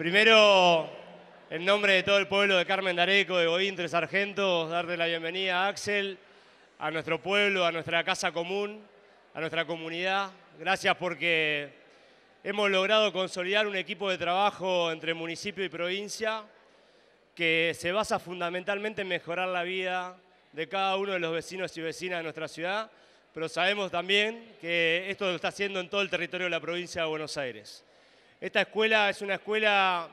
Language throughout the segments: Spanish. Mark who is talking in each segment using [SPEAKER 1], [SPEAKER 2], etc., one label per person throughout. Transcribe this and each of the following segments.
[SPEAKER 1] Primero, en nombre de todo el pueblo de Carmen Dareco, de boín Tres Sargentos, darte la bienvenida a Axel, a nuestro pueblo, a nuestra casa común, a nuestra comunidad. Gracias porque hemos logrado consolidar un equipo de trabajo entre municipio y provincia que se basa fundamentalmente en mejorar la vida de cada uno de los vecinos y vecinas de nuestra ciudad, pero sabemos también que esto lo está haciendo en todo el territorio de la provincia de Buenos Aires. Esta escuela es una escuela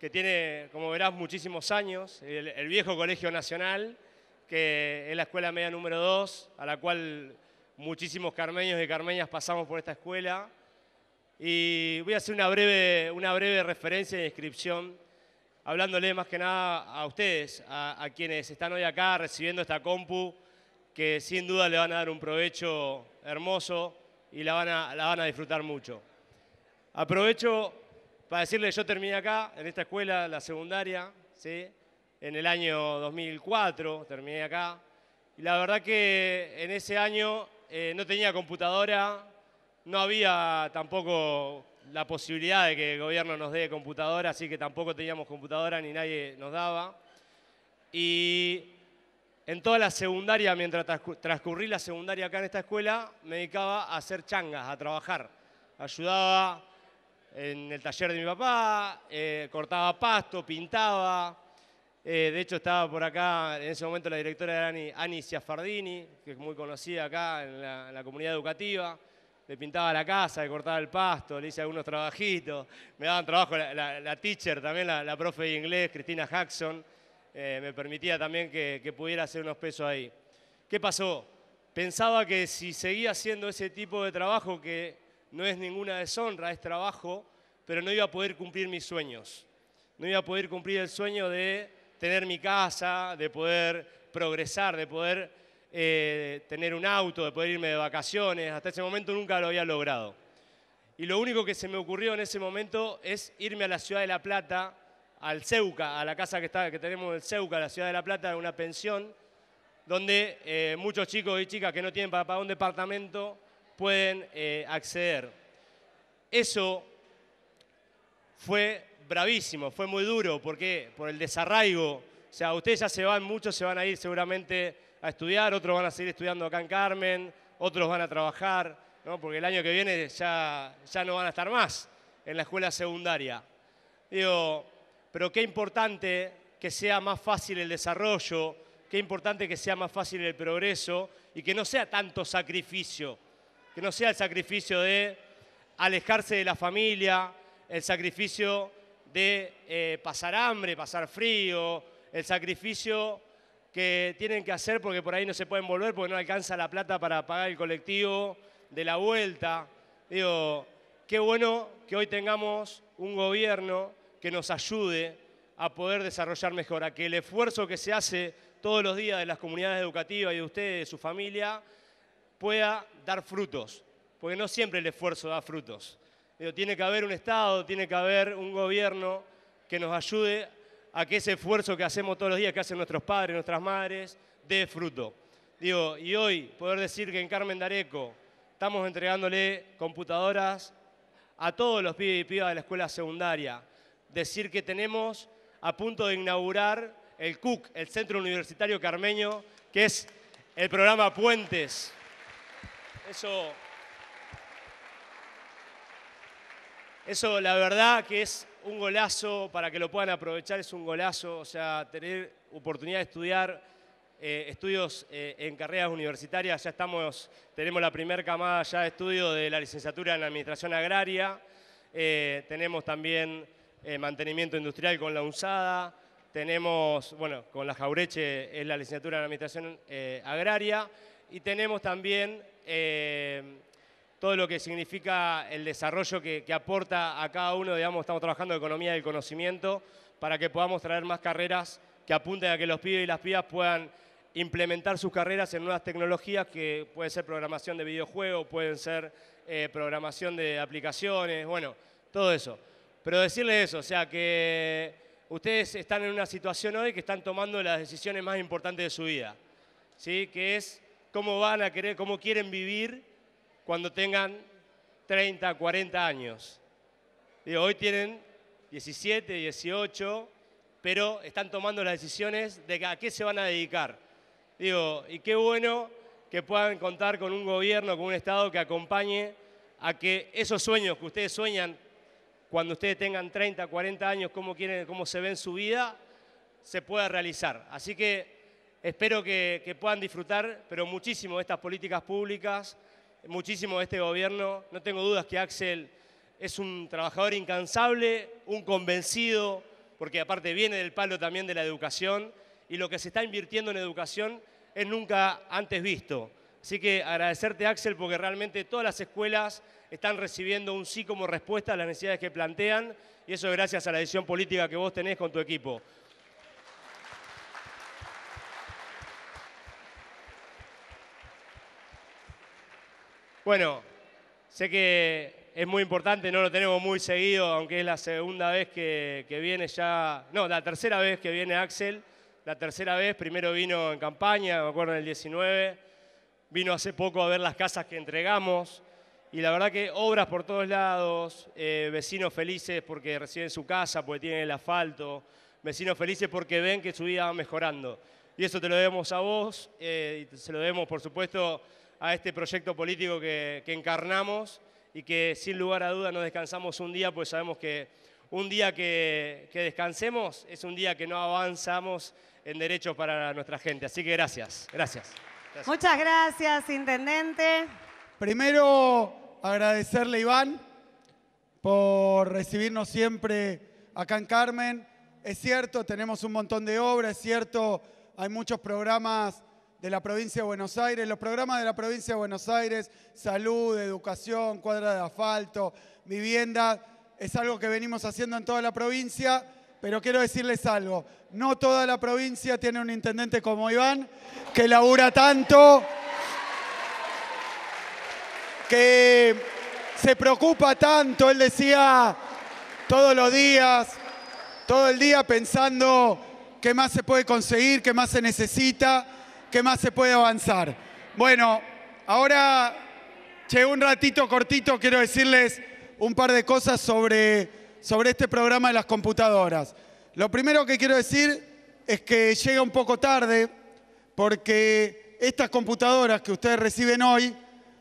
[SPEAKER 1] que tiene, como verás, muchísimos años, el, viejo Colegio Nacional, que es la escuela media número 2, a la cual muchísimos carmeños y carmeñas pasamos por esta escuela. Y voy a hacer una breve, referencia y descripción, hablándole más que nada a ustedes, a, quienes están hoy acá recibiendo esta compu, que sin duda le van a dar un provecho hermoso y la van a disfrutar mucho. Aprovecho para decirle, yo terminé acá, en esta escuela, la secundaria, ¿sí? en el año 2004, terminé acá. Y la verdad que en ese año eh, no tenía computadora, no había tampoco la posibilidad de que el gobierno nos dé computadora, así que tampoco teníamos computadora ni nadie nos daba. Y en toda la secundaria, mientras transcurrí la secundaria acá en esta escuela, me dedicaba a hacer changas, a trabajar. Ayudaba en el taller de mi papá, eh, cortaba pasto, pintaba. Eh, de hecho, estaba por acá en ese momento la directora era Ani, Ani que es muy conocida acá en la, comunidad educativa. Le pintaba la casa, le cortaba el pasto, le hice algunos trabajitos. Me daban trabajo la, teacher, también la, profe de inglés, Cristina Jackson. Eh, me permitía también que pudiera hacer unos pesos ahí. ¿Qué pasó? Pensaba que si seguía haciendo ese tipo de trabajo que no es ninguna deshonra, es trabajo, pero no iba a poder cumplir mis sueños. No iba a poder cumplir el sueño de tener mi casa, de poder progresar, de poder eh, tener un auto, de poder irme de vacaciones. Hasta ese momento nunca lo había logrado. Y lo único que se me ocurrió en ese momento es irme a la ciudad de La Plata, al Ceuca, a la casa que, tenemos en el Ceuca, la ciudad de La Plata, una pensión, donde eh, muchos chicos y chicas que no tienen para pagar un departamento pueden eh, acceder. Eso fue bravísimo, fue muy duro, porque por el desarraigo, o sea, ustedes ya se van, muchos se van a ir seguramente a estudiar, otros van a seguir estudiando acá en Carmen, otros van a trabajar, porque el año que viene ya, ya no van a estar más en la escuela secundaria. Digo, pero qué importante que sea más fácil el desarrollo, qué importante que sea más fácil el progreso y que no sea tanto sacrificio que no sea el sacrificio de alejarse de la familia, el sacrificio de eh, pasar hambre, pasar frío, el sacrificio que tienen que hacer porque por ahí no se pueden volver, porque no alcanza la plata para pagar el colectivo de la vuelta. Digo, qué bueno que hoy tengamos un gobierno que nos ayude a poder desarrollar mejor, a que el esfuerzo que se hace todos los días de las comunidades educativas y de ustedes, de su familia, pueda dar frutos, porque no siempre el esfuerzo da frutos. tiene que haber un Estado, tiene que haber un gobierno que nos ayude a que ese esfuerzo que hacemos todos los días, que hacen nuestros padres, nuestras madres, dé fruto. Digo, y hoy poder decir que en Carmen Dareco estamos entregándole computadoras a todos los pibes y pibas de la escuela secundaria. Decir que tenemos a punto de inaugurar el CUC, el Centro Universitario Carmeño, que es el programa Puentes, eso, la verdad que es un golazo, para que lo puedan aprovechar es un golazo, o sea, tener oportunidad de estudiar eh, estudios eh, en carreras universitarias, ya estamos, tenemos la primera camada ya de estudio de la licenciatura en Administración Agraria, eh, tenemos también mantenimiento industrial con la UNSADA, tenemos, bueno, con la Jaureche es la licenciatura en Administración Agraria, y tenemos también eh, todo lo que significa el desarrollo que, aporta a cada uno, digamos, estamos trabajando en economía del conocimiento para que podamos traer más carreras que apunten a que los pibes y las pibas puedan implementar sus carreras en nuevas tecnologías que puede ser programación de videojuegos, pueden ser eh, programación de aplicaciones, bueno, todo eso. Pero decirles eso, o sea, que ustedes están en una situación hoy que están tomando las decisiones más importantes de su vida, ¿sí? que es cómo van a querer, cómo quieren vivir cuando tengan 30, 40 años. hoy tienen 17, 18, pero están tomando las decisiones de a qué se van a dedicar. Digo, y qué bueno que puedan contar con un gobierno, con un Estado que acompañe a que esos sueños que ustedes sueñan cuando ustedes tengan 30, 40 años, cómo, quieren, cómo se ven su vida, se pueda realizar. Así que Espero que, puedan disfrutar, pero muchísimo de estas políticas públicas, muchísimo de este gobierno. No tengo dudas que Axel es un trabajador incansable, un convencido, porque aparte viene del palo también de la educación, y lo que se está invirtiendo en educación es nunca antes visto. Así que agradecerte, Axel, porque realmente todas las escuelas están recibiendo un sí como respuesta a las necesidades que plantean, y eso gracias a la decisión política que vos tenés con tu equipo. Bueno, sé que es muy importante, no lo tenemos muy seguido, aunque es la segunda vez que, viene ya, no, la tercera vez que viene Axel, la tercera vez, primero vino en campaña, me acuerdo en el 19, vino hace poco a ver las casas que entregamos y la verdad que obras por todos lados, eh, vecinos felices porque reciben su casa, porque tienen el asfalto, vecinos felices porque ven que su vida va mejorando. Y eso te lo debemos a vos, eh, y se lo debemos por supuesto a este proyecto político que, encarnamos y que sin lugar a duda nos descansamos un día, pues sabemos que un día que, descansemos es un día que no avanzamos en derechos para nuestra gente. Así que gracias, gracias. gracias. Muchas
[SPEAKER 2] gracias, Intendente. Primero, agradecerle, Iván, por recibirnos siempre acá en Carmen. Es cierto, tenemos un montón de obras, es cierto, hay muchos programas de la provincia de Buenos Aires, los programas de la provincia de Buenos Aires, salud, educación, cuadra de asfalto, vivienda, es algo que venimos haciendo en toda la provincia, pero quiero decirles algo, no toda la provincia tiene un intendente como Iván, que labura tanto, que se preocupa tanto, él decía todos los días, todo el día pensando qué más se puede conseguir, qué más se necesita ¿Qué más se puede avanzar? Bueno, ahora, che, un ratito cortito quiero decirles un par de cosas sobre, sobre este programa de las computadoras. Lo primero que quiero decir es que llega un poco tarde porque estas computadoras que ustedes reciben hoy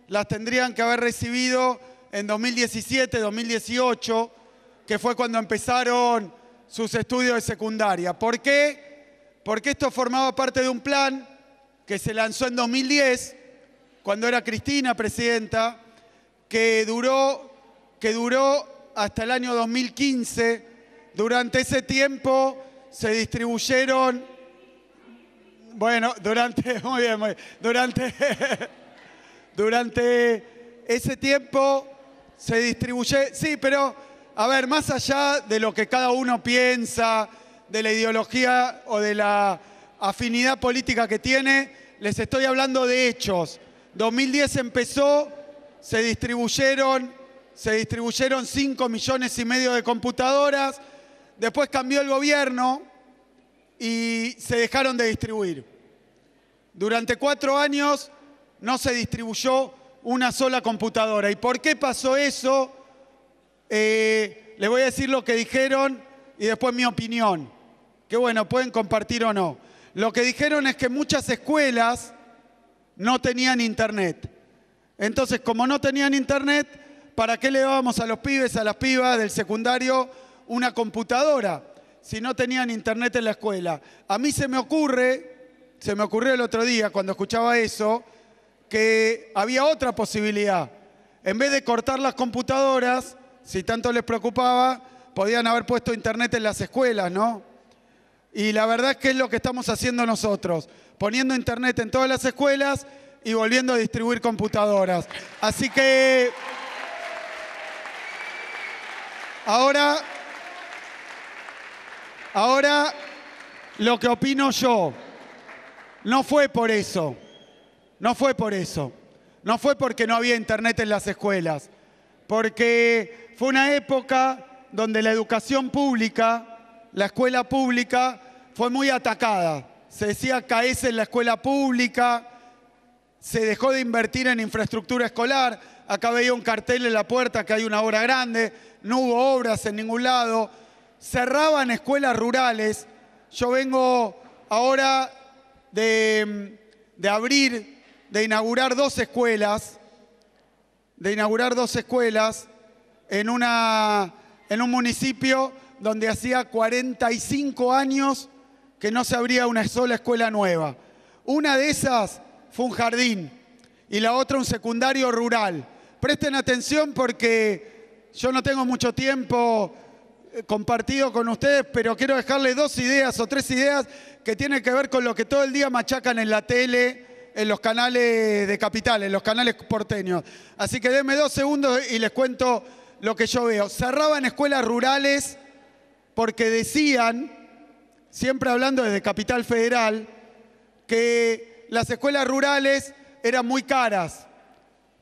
[SPEAKER 2] las tendrían que haber recibido en 2017, 2018, que fue cuando empezaron sus estudios de secundaria. ¿Por qué? Porque esto formaba parte de un plan que se lanzó en 2010, cuando era Cristina presidenta, que duró, que duró hasta el año 2015. Durante ese tiempo se distribuyeron, bueno, durante, muy bien, muy durante, durante ese tiempo se distribuye, sí, pero, a ver, más allá de lo que cada uno piensa, de la ideología o de la afinidad política que tiene, les estoy hablando de hechos. 2010 empezó, se distribuyeron, se distribuyeron 5 millones y medio de computadoras, después cambió el gobierno y se dejaron de distribuir. Durante cuatro años no se distribuyó una sola computadora. ¿Y por qué pasó eso? Eh, les voy a decir lo que dijeron y después mi opinión. Que bueno, pueden compartir o no. Lo que dijeron es que muchas escuelas no tenían internet. Entonces, como no tenían internet, ¿para qué le dábamos a los pibes, a las pibas del secundario una computadora si no tenían internet en la escuela? A mí se me ocurre, se me ocurrió el otro día cuando escuchaba eso, que había otra posibilidad. En vez de cortar las computadoras, si tanto les preocupaba, podían haber puesto internet en las escuelas, ¿no? Y la verdad es que es lo que estamos haciendo nosotros, poniendo internet en todas las escuelas y volviendo a distribuir computadoras. Así que ahora, ahora lo que opino yo, no fue por eso, no fue por eso, no fue porque no había internet en las escuelas, porque fue una época donde la educación pública, la escuela pública, fue muy atacada. Se decía caes en la escuela pública, se dejó de invertir en infraestructura escolar. Acá veía un cartel en la puerta que hay una obra grande, no hubo obras en ningún lado. Cerraban escuelas rurales. Yo vengo ahora de, abrir, de inaugurar dos escuelas, de inaugurar dos escuelas en, una, en un municipio donde hacía 45 años que no se abría una sola escuela nueva. Una de esas fue un jardín y la otra un secundario rural. Presten atención porque yo no tengo mucho tiempo eh, compartido con ustedes, pero quiero dejarles dos ideas o tres ideas que tienen que ver con lo que todo el día machacan en la tele, en los canales de capital, en los canales porteños. Así que denme dos segundos y les cuento lo que yo veo. Cerraban escuelas rurales porque decían siempre hablando desde Capital Federal, que las escuelas rurales eran muy caras,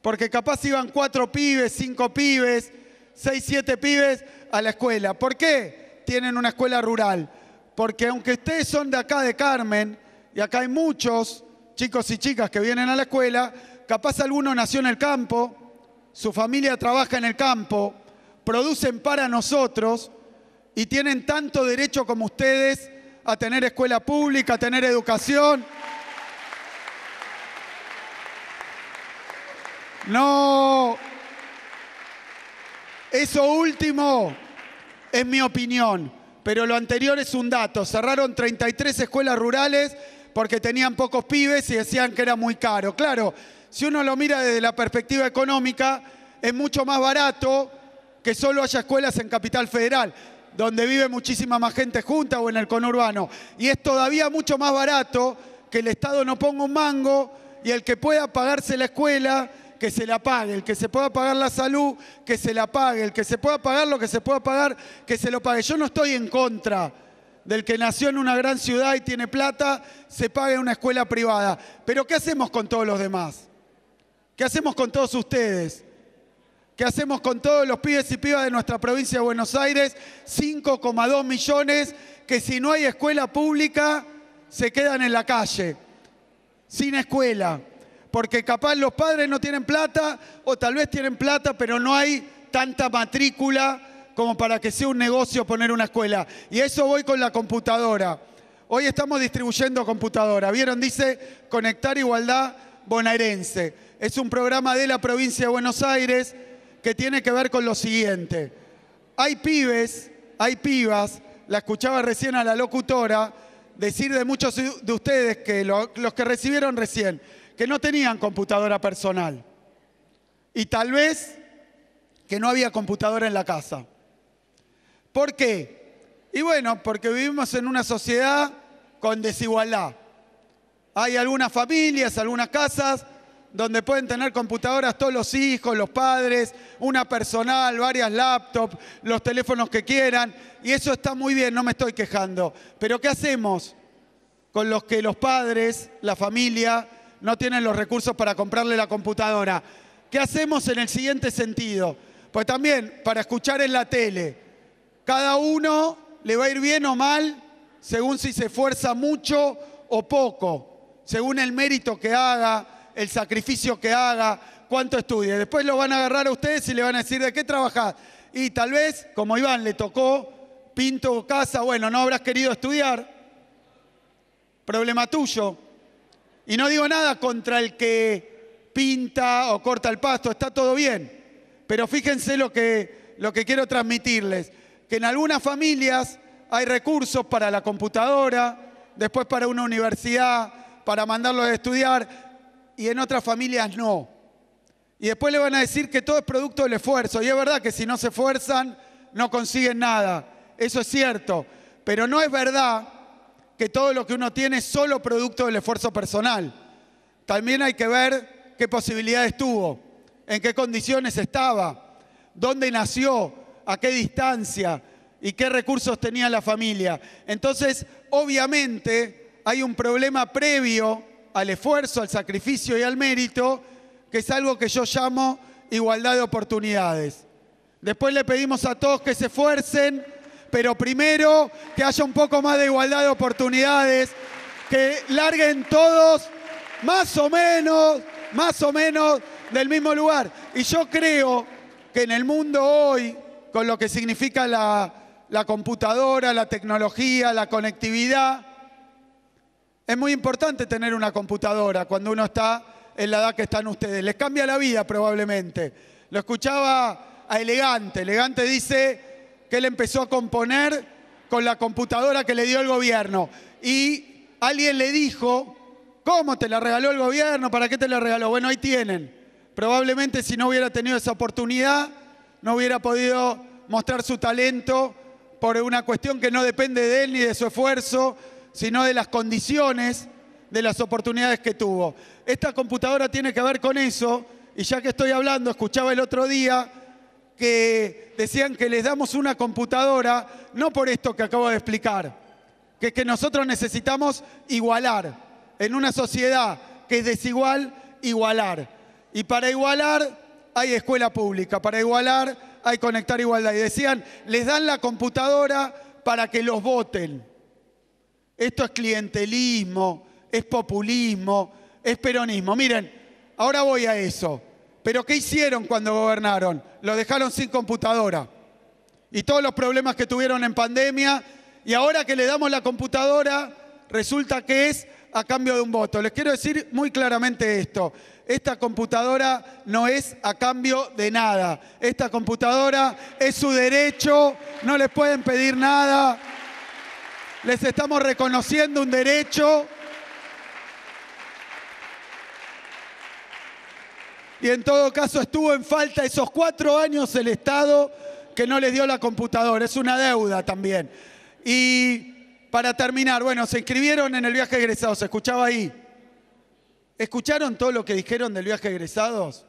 [SPEAKER 2] porque capaz iban cuatro pibes, cinco pibes, seis, siete pibes a la escuela. ¿Por qué tienen una escuela rural? Porque aunque ustedes son de acá de Carmen, y acá hay muchos chicos y chicas que vienen a la escuela, capaz alguno nació en el campo, su familia trabaja en el campo, producen para nosotros y tienen tanto derecho como ustedes a tener escuela pública, a tener educación. No, eso último es mi opinión, pero lo anterior es un dato. Cerraron 33 escuelas rurales porque tenían pocos pibes y decían que era muy caro. Claro, si uno lo mira desde la perspectiva económica, es mucho más barato que solo haya escuelas en Capital Federal donde vive muchísima más gente junta o en el conurbano. Y es todavía mucho más barato que el Estado no ponga un mango y el que pueda pagarse la escuela, que se la pague, el que se pueda pagar la salud, que se la pague, el que se pueda pagar lo que se pueda pagar, que se lo pague. Yo no estoy en contra del que nació en una gran ciudad y tiene plata, se pague una escuela privada. Pero ¿qué hacemos con todos los demás? ¿Qué hacemos con todos ustedes? ¿Qué hacemos con todos los pibes y pibas de nuestra provincia de Buenos Aires, 5,2 millones que si no hay escuela pública se quedan en la calle, sin escuela, porque capaz los padres no tienen plata o tal vez tienen plata, pero no hay tanta matrícula como para que sea un negocio poner una escuela. Y eso voy con la computadora. Hoy estamos distribuyendo computadora. ¿Vieron? Dice Conectar Igualdad Bonaerense. Es un programa de la provincia de Buenos Aires que tiene que ver con lo siguiente. Hay pibes, hay pibas, la escuchaba recién a la locutora decir de muchos de ustedes que los que recibieron recién, que no tenían computadora personal y tal vez que no había computadora en la casa. ¿Por qué? Y bueno, porque vivimos en una sociedad con desigualdad. Hay algunas familias, algunas casas donde pueden tener computadoras todos los hijos, los padres, una personal, varias laptops, los teléfonos que quieran. Y eso está muy bien, no me estoy quejando. Pero ¿qué hacemos con los que los padres, la familia, no tienen los recursos para comprarle la computadora? ¿Qué hacemos en el siguiente sentido? Pues también para escuchar en la tele. Cada uno le va a ir bien o mal según si se esfuerza mucho o poco, según el mérito que haga, el sacrificio que haga, cuánto estudie. Después lo van a agarrar a ustedes y le van a decir de qué trabajar. Y tal vez, como Iván le tocó, pinto casa, bueno, no habrás querido estudiar, problema tuyo. Y no digo nada contra el que pinta o corta el pasto, está todo bien. Pero fíjense lo que, lo que quiero transmitirles, que en algunas familias hay recursos para la computadora, después para una universidad, para mandarlos a estudiar, y en otras familias no. Y después le van a decir que todo es producto del esfuerzo. Y es verdad que si no se esfuerzan, no consiguen nada. Eso es cierto. Pero no es verdad que todo lo que uno tiene es solo producto del esfuerzo personal. También hay que ver qué posibilidades tuvo, en qué condiciones estaba, dónde nació, a qué distancia y qué recursos tenía la familia. Entonces, obviamente, hay un problema previo al esfuerzo, al sacrificio y al mérito, que es algo que yo llamo igualdad de oportunidades. Después le pedimos a todos que se esfuercen, pero primero que haya un poco más de igualdad de oportunidades, que larguen todos más o menos, más o menos del mismo lugar. Y yo creo que en el mundo hoy, con lo que significa la, la computadora, la tecnología, la conectividad, es muy importante tener una computadora cuando uno está en la edad que están ustedes. Les cambia la vida probablemente. Lo escuchaba a Elegante. Elegante dice que él empezó a componer con la computadora que le dio el gobierno. Y alguien le dijo, ¿cómo te la regaló el gobierno? ¿Para qué te la regaló? Bueno, ahí tienen. Probablemente si no hubiera tenido esa oportunidad, no hubiera podido mostrar su talento por una cuestión que no depende de él ni de su esfuerzo, sino de las condiciones, de las oportunidades que tuvo. Esta computadora tiene que ver con eso, y ya que estoy hablando, escuchaba el otro día que decían que les damos una computadora, no por esto que acabo de explicar, que, que nosotros necesitamos igualar en una sociedad que es desigual, igualar. Y para igualar hay escuela pública, para igualar hay conectar igualdad. Y decían, les dan la computadora para que los voten. Esto es clientelismo, es populismo, es peronismo. Miren, ahora voy a eso. Pero ¿qué hicieron cuando gobernaron? Lo dejaron sin computadora. Y todos los problemas que tuvieron en pandemia. Y ahora que le damos la computadora, resulta que es a cambio de un voto. Les quiero decir muy claramente esto. Esta computadora no es a cambio de nada. Esta computadora es su derecho, no les pueden pedir nada les estamos reconociendo un derecho. Y en todo caso estuvo en falta esos cuatro años el Estado que no les dio la computadora. Es una deuda también. Y para terminar, bueno, se inscribieron en el viaje egresado. egresados, se escuchaba ahí. ¿Escucharon todo lo que dijeron del viaje de egresados?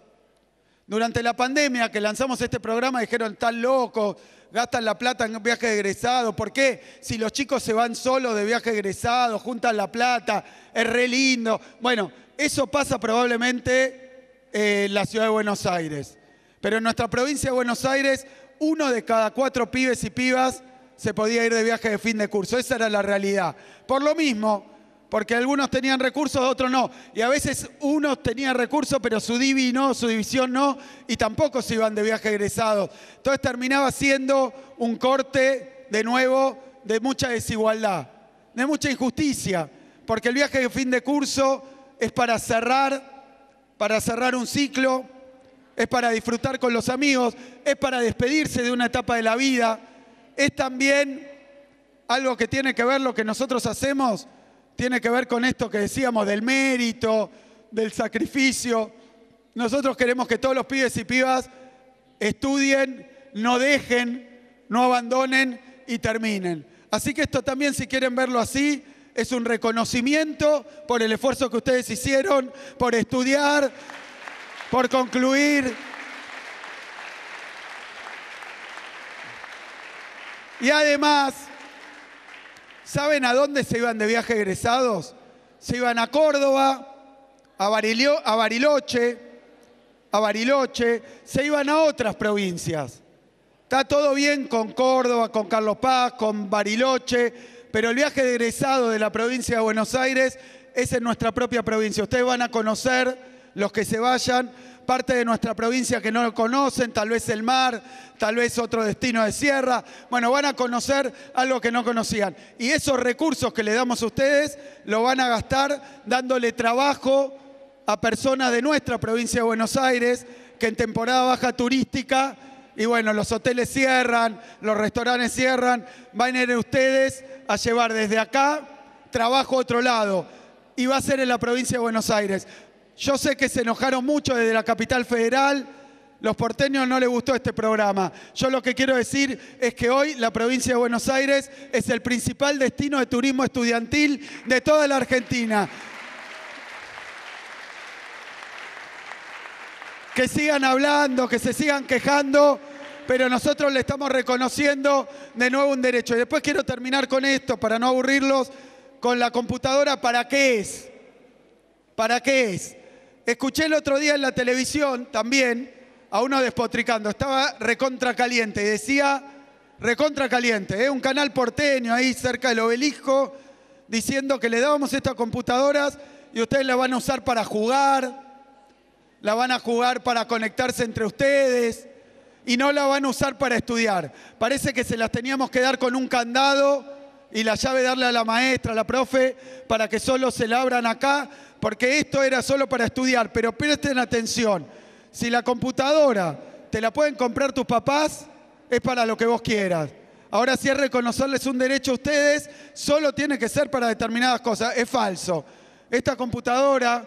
[SPEAKER 2] Durante la pandemia que lanzamos este programa dijeron, tan loco gastan la plata en viaje de egresado. ¿Por qué? Si los chicos se van solos de viaje egresado, juntan la plata, es re lindo. Bueno, eso pasa probablemente eh, en la ciudad de Buenos Aires. Pero en nuestra provincia de Buenos Aires, uno de cada cuatro pibes y pibas se podía ir de viaje de fin de curso. Esa era la realidad. Por lo mismo, porque algunos tenían recursos, otros no. Y a veces unos tenían recursos, pero su divi no, su división no, y tampoco se iban de viaje egresados. Entonces terminaba siendo un corte, de nuevo, de mucha desigualdad, de mucha injusticia, porque el viaje de fin de curso es para cerrar, para cerrar un ciclo, es para disfrutar con los amigos, es para despedirse de una etapa de la vida, es también algo que tiene que ver lo que nosotros hacemos tiene que ver con esto que decíamos del mérito, del sacrificio. Nosotros queremos que todos los pibes y pibas estudien, no dejen, no abandonen y terminen. Así que esto también, si quieren verlo así, es un reconocimiento por el esfuerzo que ustedes hicieron, por estudiar, por concluir. Y además, ¿Saben a dónde se iban de viaje egresados? Se iban a Córdoba, a, Bariloche, a Bariloche, se iban a otras provincias. Está todo bien con Córdoba, con Carlos Paz, con Bariloche, pero el viaje de egresado de la provincia de Buenos Aires es en nuestra propia provincia. Ustedes van a conocer, los que se vayan, parte de nuestra provincia que no lo conocen, tal vez el mar, tal vez otro destino de sierra. Bueno, van a conocer algo que no conocían. Y esos recursos que le damos a ustedes lo van a gastar dándole trabajo a personas de nuestra provincia de Buenos Aires que en temporada baja turística y bueno, los hoteles cierran, los restaurantes cierran, van a ir ustedes a llevar desde acá trabajo a otro lado y va a ser en la provincia de Buenos Aires. Yo sé que se enojaron mucho desde la capital federal, los porteños no les gustó este programa. Yo lo que quiero decir es que hoy la provincia de Buenos Aires es el principal destino de turismo estudiantil de toda la Argentina. Que sigan hablando, que se sigan quejando, pero nosotros le estamos reconociendo de nuevo un derecho. Y después quiero terminar con esto, para no aburrirlos, con la computadora, ¿para qué es? ¿Para qué es? Escuché el otro día en la televisión también a uno despotricando, estaba recontra caliente y decía recontra caliente, ¿eh? un canal porteño ahí cerca del obelisco, diciendo que le dábamos estas computadoras y ustedes la van a usar para jugar, la van a jugar para conectarse entre ustedes y no la van a usar para estudiar. Parece que se las teníamos que dar con un candado y la llave darle a la maestra, a la profe, para que solo se la abran acá porque esto era solo para estudiar, pero presten atención, si la computadora te la pueden comprar tus papás, es para lo que vos quieras. Ahora si es reconocerles un derecho a ustedes, solo tiene que ser para determinadas cosas, es falso. Esta computadora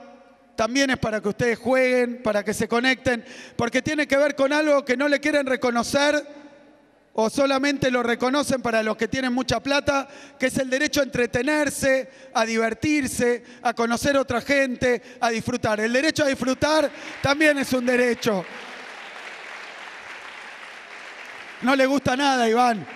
[SPEAKER 2] también es para que ustedes jueguen, para que se conecten, porque tiene que ver con algo que no le quieren reconocer o solamente lo reconocen para los que tienen mucha plata, que es el derecho a entretenerse, a divertirse, a conocer otra gente, a disfrutar. El derecho a disfrutar también es un derecho. No le gusta nada, Iván.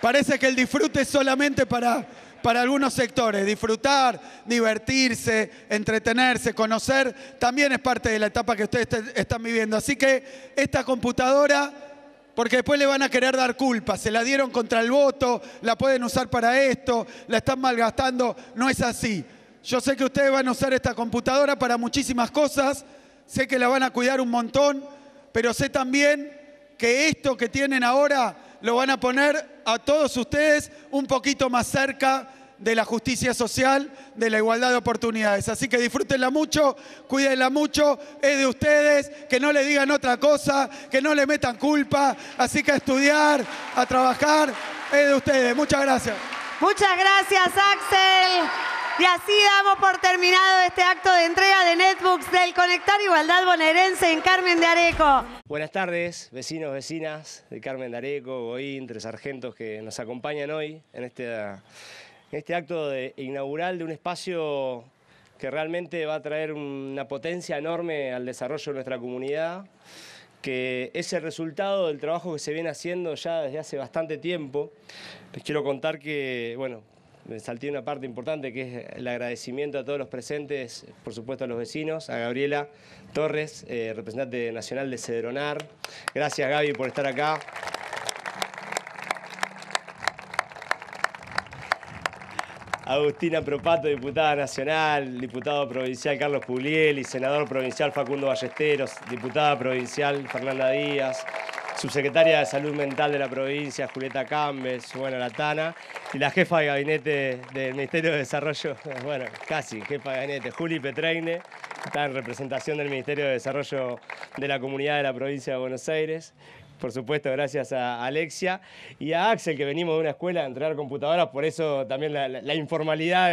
[SPEAKER 2] Parece que el disfrute es solamente para, para algunos sectores. Disfrutar, divertirse, entretenerse, conocer, también es parte de la etapa que ustedes están viviendo. Así que esta computadora porque después le van a querer dar culpa. Se la dieron contra el voto, la pueden usar para esto, la están malgastando. No es así. Yo sé que ustedes van a usar esta computadora para muchísimas cosas, sé que la van a cuidar un montón, pero sé también que esto que tienen ahora lo van a poner a todos ustedes un poquito más cerca de la justicia social, de la igualdad de oportunidades. Así que disfrútenla mucho, cuídenla mucho, es de ustedes, que no le digan otra cosa, que no le metan culpa. Así que a estudiar, a trabajar, es de ustedes. Muchas gracias. Muchas gracias, Axel. Y así damos por terminado este acto
[SPEAKER 3] de entrega de Netbooks del Conectar Igualdad Bonaerense en Carmen de Areco.
[SPEAKER 1] Buenas tardes, vecinos, vecinas de Carmen de Areco, Goín, tres sargentos que nos acompañan hoy en este este acto de, inaugural de un espacio que realmente va a traer una potencia enorme al desarrollo de nuestra comunidad, que es el resultado del trabajo que se viene haciendo ya desde hace bastante tiempo. Les quiero contar que, bueno, me salté una parte importante que es el agradecimiento a todos los presentes, por supuesto a los vecinos, a Gabriela Torres, eh, representante nacional de Cedronar. Gracias Gaby por estar acá. Agustina Propato, diputada nacional, diputado provincial Carlos Puglieli, senador provincial Facundo Ballesteros, diputada provincial Fernanda Díaz, subsecretaria de Salud Mental de la provincia Julieta Cambes, bueno, Latana, y la jefa de gabinete del Ministerio de Desarrollo, bueno, casi jefa de gabinete, Juli Petreine, está en representación del Ministerio de Desarrollo de la Comunidad de la provincia de Buenos Aires. Por supuesto, gracias a Alexia y a Axel, que venimos de una escuela a entrenar computadoras, por eso también la, informalidad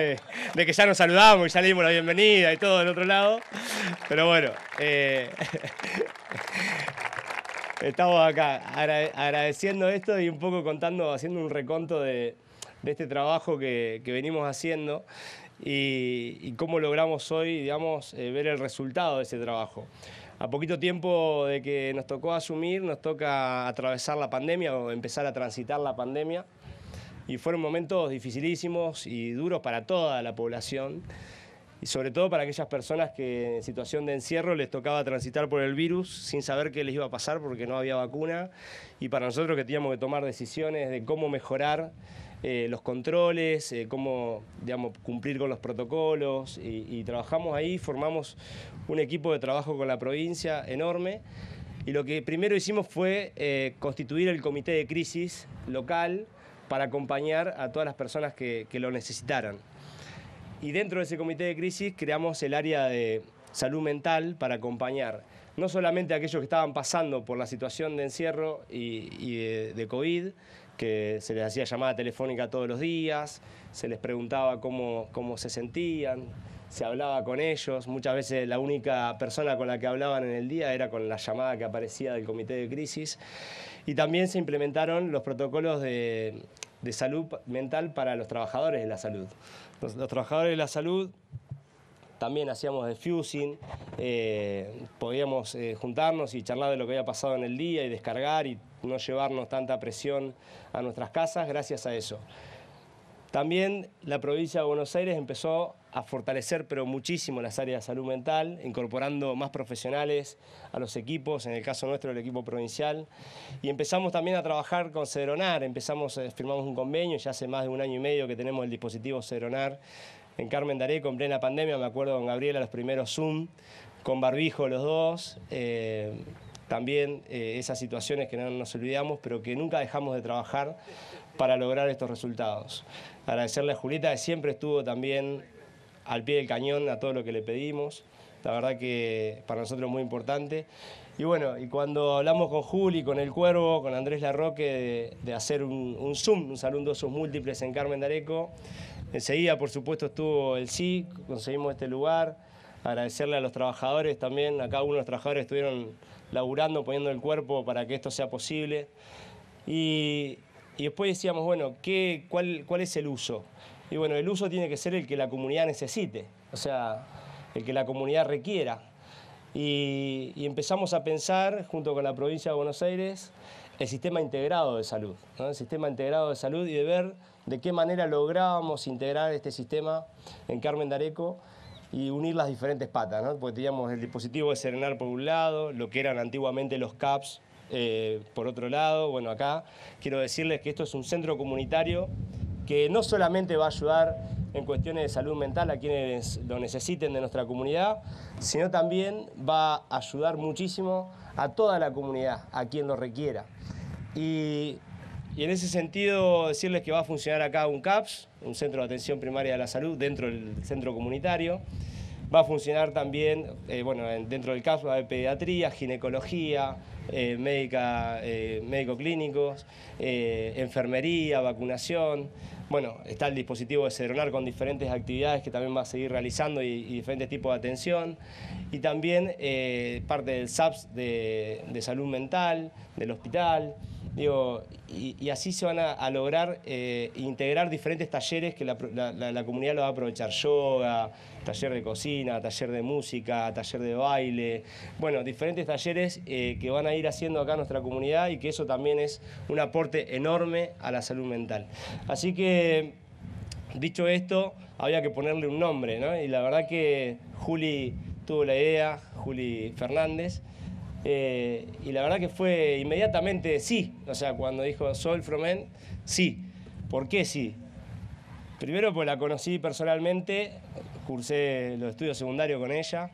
[SPEAKER 1] de, que ya nos saludamos y ya le dimos la bienvenida y todo del otro lado. Pero bueno. Eh, estamos acá agradeciendo esto y un poco contando, haciendo un reconto de, este trabajo que, venimos haciendo y, cómo logramos hoy, digamos, eh, ver el resultado de ese trabajo. A poquito tiempo de que nos tocó asumir, nos toca atravesar la pandemia o empezar a transitar la pandemia. Y fueron momentos dificilísimos y duros para toda la población. Y sobre todo para aquellas personas que en situación de encierro les tocaba transitar por el virus sin saber qué les iba a pasar porque no había vacuna. Y para nosotros que teníamos que tomar decisiones de cómo mejorar eh, los controles, eh, cómo digamos, cumplir con los protocolos y, y, trabajamos ahí, formamos un equipo de trabajo con la provincia enorme. Y lo que primero hicimos fue eh, constituir el comité de crisis local para acompañar a todas las personas que, lo necesitaran. Y dentro de ese comité de crisis creamos el área de salud mental para acompañar no solamente a aquellos que estaban pasando por la situación de encierro y, de, COVID, que se les hacía llamada telefónica todos los días, se les preguntaba cómo, cómo se sentían, se hablaba con ellos, muchas veces la única persona con la que hablaban en el día era con la llamada que aparecía del comité de crisis. Y también se implementaron los protocolos de, salud mental para los trabajadores de la salud. Los, trabajadores de la salud también hacíamos defusing, fusing, eh, podíamos eh, juntarnos y charlar de lo que había pasado en el día y descargar y no llevarnos tanta presión a nuestras casas gracias a eso. También la provincia de Buenos Aires empezó a fortalecer, pero muchísimo, las áreas de salud mental, incorporando más profesionales a los equipos, en el caso nuestro el equipo provincial. Y empezamos también a trabajar con Cedronar, empezamos, eh, firmamos un convenio, ya hace más de un año y medio que tenemos el dispositivo Cedronar en Carmen Daré con plena pandemia, me acuerdo con Gabriela, los primeros Zoom, con barbijo los dos. Eh, también eh, esas situaciones que no nos olvidamos, pero que nunca dejamos de trabajar para lograr estos resultados. Agradecerle a Julieta, que siempre estuvo también al pie del cañón a todo lo que le pedimos. La verdad que para nosotros es muy importante. Y bueno, y cuando hablamos con Juli, con El Cuervo, con Andrés Larroque de, hacer un, Zoom, un saludo múltiples en Carmen Dareco, enseguida por supuesto estuvo el sí, conseguimos este lugar. Agradecerle a los trabajadores también, Acá algunos los trabajadores estuvieron laburando, poniendo el cuerpo para que esto sea posible. Y, después decíamos, bueno, ¿qué, cuál, ¿cuál es el uso? Y bueno, el uso tiene que ser el que la comunidad necesite, o sea, el que la comunidad requiera. Y, empezamos a pensar, junto con la provincia de Buenos Aires, el sistema integrado de salud, ¿no? el sistema integrado de salud y de ver de qué manera lográbamos integrar este sistema en Carmen Dareco y unir las diferentes patas, ¿no? porque teníamos el dispositivo de serenar por un lado, lo que eran antiguamente los CAPS eh, por otro lado, bueno, acá quiero decirles que esto es un centro comunitario que no solamente va a ayudar en cuestiones de salud mental a quienes lo necesiten de nuestra comunidad, sino también va a ayudar muchísimo a toda la comunidad, a quien lo requiera. Y, en ese sentido, decirles que va a funcionar acá un CAPS, un centro de atención primaria de la salud, dentro del centro comunitario. Va a funcionar también, eh, bueno, dentro del CAPS va a haber pediatría, ginecología, eh, eh médico clínicos, eh, enfermería, vacunación. Bueno, está el dispositivo de Cedronar con diferentes actividades que también va a seguir realizando y, diferentes tipos de atención. Y también eh, parte del SAPS de, salud mental, del hospital. Digo, y, así se van a, lograr eh, integrar diferentes talleres que la, la comunidad lo va a aprovechar. Yoga, taller de cocina, taller de música, taller de baile, bueno, diferentes talleres eh, que van a ir haciendo acá nuestra comunidad y que eso también es un aporte enorme a la salud mental. Así que, dicho esto, había que ponerle un nombre, ¿no? Y la verdad que Juli tuvo la idea, Juli Fernández. Eh, y la verdad que fue inmediatamente sí, o sea, cuando dijo Sol Fromen, sí. ¿Por qué sí? Primero, pues la conocí personalmente, cursé los estudios secundarios con ella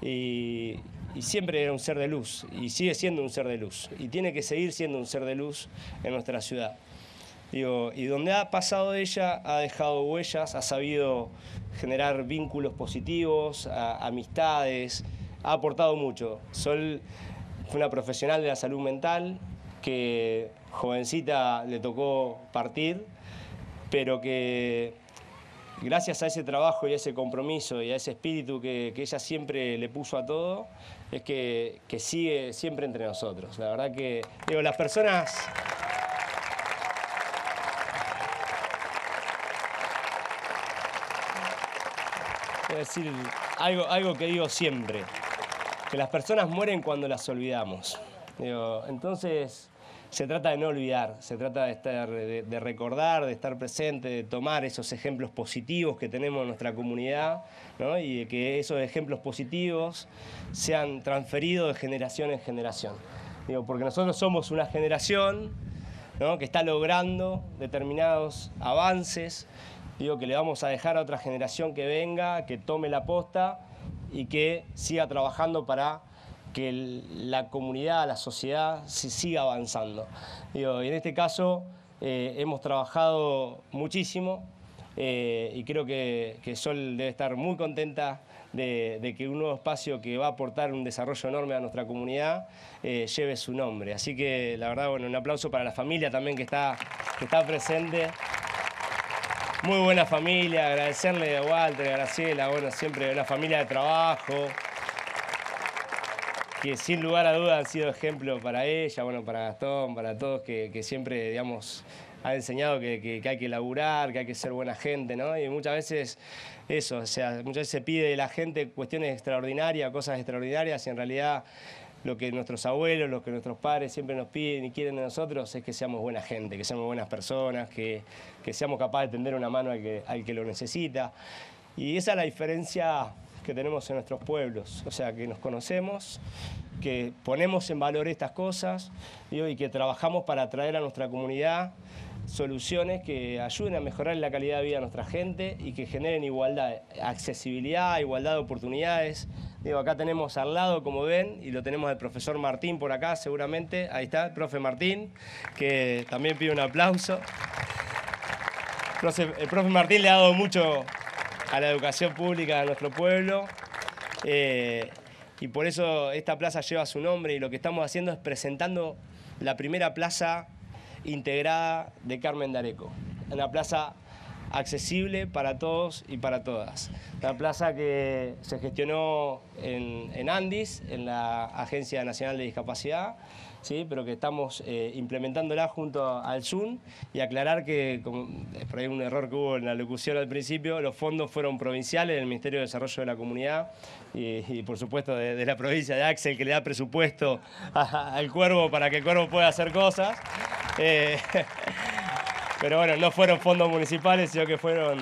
[SPEAKER 1] y, siempre era un ser de luz y sigue siendo un ser de luz y tiene que seguir siendo un ser de luz en nuestra ciudad. Digo, y donde ha pasado ella ha dejado huellas, ha sabido generar vínculos positivos, amistades, ha aportado mucho. Sol fue una profesional de la salud mental que jovencita le tocó partir, pero que gracias a ese trabajo y a ese compromiso y a ese espíritu que, ella siempre le puso a todo, es que, sigue siempre entre nosotros. La verdad que, digo, las personas... Voy a decir algo, algo que digo siempre, que las personas mueren cuando las olvidamos. Digo, entonces, se trata de no olvidar, se trata de, estar, de, recordar, de estar presente, de tomar esos ejemplos positivos que tenemos en nuestra comunidad y de que esos ejemplos positivos sean transferidos de generación en generación. Digo, porque nosotros somos una generación que está logrando determinados avances, digo, que le vamos a dejar a otra generación que venga, que tome la posta y que siga trabajando para que la comunidad, la sociedad siga avanzando. en este caso eh, hemos trabajado muchísimo eh, y creo que, Sol debe estar muy contenta de, que un nuevo espacio que va a aportar un desarrollo enorme a nuestra comunidad eh, lleve su nombre. Así que la verdad, bueno, un aplauso para la familia también que está, que está presente. Muy buena familia, agradecerle a Walter, a Graciela, bueno, siempre una familia de trabajo, que sin lugar a dudas han sido ejemplo para ella, bueno, para Gastón, para todos, que, siempre, digamos, ha enseñado que, hay que laburar, que hay que ser buena gente, ¿no? Y muchas veces eso, o sea, muchas veces se pide de la gente cuestiones extraordinarias, cosas extraordinarias, y en realidad lo que nuestros abuelos, lo que nuestros padres siempre nos piden y quieren de nosotros es que seamos buena gente, que seamos buenas personas, que, seamos capaces de tender una mano al que, al que lo necesita. Y esa es la diferencia que tenemos en nuestros pueblos, o sea, que nos conocemos, que ponemos en valor estas cosas y que trabajamos para traer a nuestra comunidad soluciones que ayuden a mejorar la calidad de vida de nuestra gente y que generen igualdad, accesibilidad, igualdad de oportunidades. Digo, acá tenemos al lado, como ven, y lo tenemos al profesor Martín por acá, seguramente. Ahí está, el profe Martín, que también pide un aplauso. El profe Martín le ha dado mucho, a la educación pública de nuestro pueblo. Eh, y por eso esta plaza lleva su nombre y lo que estamos haciendo es presentando la primera plaza integrada de Carmen Dareco. Una plaza accesible para todos y para todas. Una plaza que se gestionó en Andis, en la Agencia Nacional de Discapacidad, ¿sí? pero que estamos eh, implementándola junto al Zoom y aclarar que, eh, por ahí un error que hubo en la locución al principio, los fondos fueron provinciales del Ministerio de Desarrollo de la Comunidad y, por supuesto de, la provincia de Axel que le da presupuesto al Cuervo para que el Cuervo pueda hacer cosas. Eh, pero bueno, no fueron fondos municipales, sino que fueron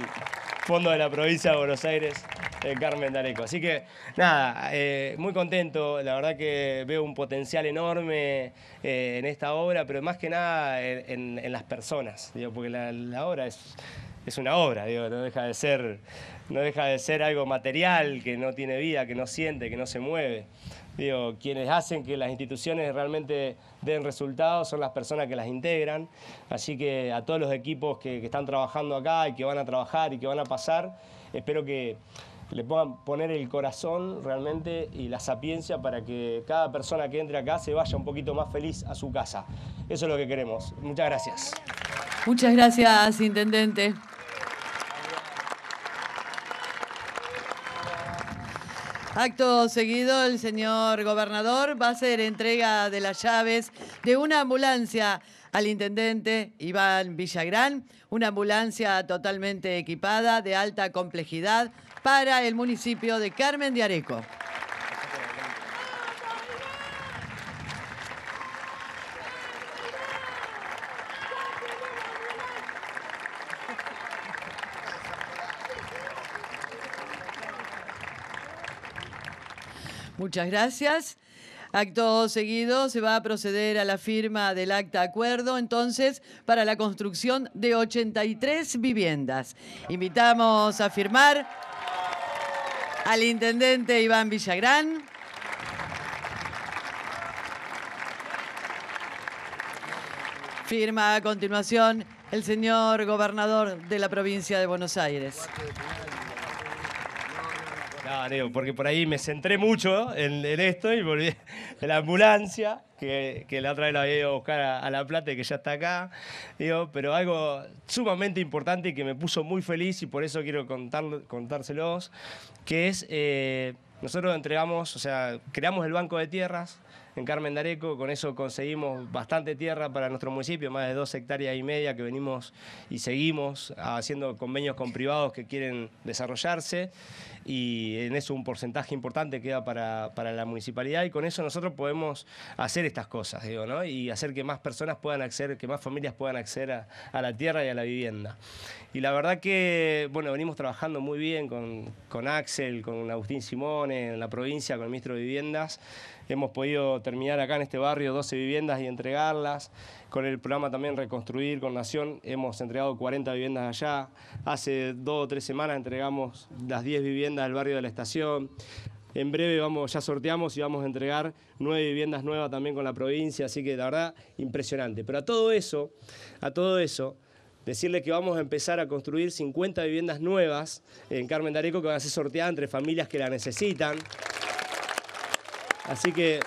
[SPEAKER 1] fondos de la provincia de Buenos Aires. Eh, Carmen Daleco. Así que nada, eh, muy contento, la verdad que veo un potencial enorme eh, en esta obra, pero más que nada en, las personas, digo, porque la, obra es, una obra, no deja de ser, no deja de ser algo material que no tiene vida, que no siente, que no se mueve. Digo, quienes hacen que las instituciones realmente den resultados son las personas que las integran. Así que a todos los equipos que están trabajando acá y que van a trabajar y que van a pasar, espero que, le puedan poner el corazón realmente y la sapiencia para que cada persona que entre acá se vaya un poquito más feliz a su casa. Eso es lo que queremos. Muchas gracias.
[SPEAKER 3] Muchas gracias, Intendente. Acto seguido, el señor gobernador va a hacer entrega de las llaves de una ambulancia al intendente Iván Villagrán, una ambulancia totalmente equipada, de alta complejidad, para el municipio de Carmen de Areco. Muchas gracias. Acto seguido se va a proceder a la firma del acta acuerdo, entonces, para la construcción de 83 viviendas. Invitamos a firmar al intendente Iván Villagrán. Firma a continuación el señor gobernador de
[SPEAKER 1] la provincia de Buenos Aires porque por ahí me centré mucho en, esto y volví la ambulancia, que, la otra vez la había ido a buscar a, La Plata y que ya está acá. pero algo sumamente importante que me puso muy feliz y por eso quiero contar, contárselos, que es, eh, nosotros entregamos, o sea, creamos el Banco de Tierras en Carmen Dareco Con eso conseguimos bastante tierra para nuestro municipio, más de dos hectáreas y media que venimos y seguimos haciendo convenios con privados que quieren desarrollarse y en eso un porcentaje importante queda para, para la municipalidad y con eso nosotros podemos hacer estas cosas, digo, ¿no? Y hacer que más personas puedan acceder, que más familias puedan acceder a la tierra y a la vivienda. Y la verdad que, bueno, venimos trabajando muy bien con, Axel, con Agustín Simón, en la provincia, con el ministro de Viviendas. Hemos podido terminar acá en este barrio 12 viviendas y entregarlas. Con el programa también Reconstruir con Nación hemos entregado 40 viviendas allá. Hace dos o tres semanas entregamos las 10 viviendas del barrio de la estación. En breve vamos, ya sorteamos y vamos a entregar nueve viviendas nuevas también con la provincia, así que la verdad, impresionante. Pero a todo eso, a todo eso, Decirle que vamos a empezar a construir 50 viviendas nuevas en Carmen de que van a ser sorteadas entre familias que la necesitan. Así que...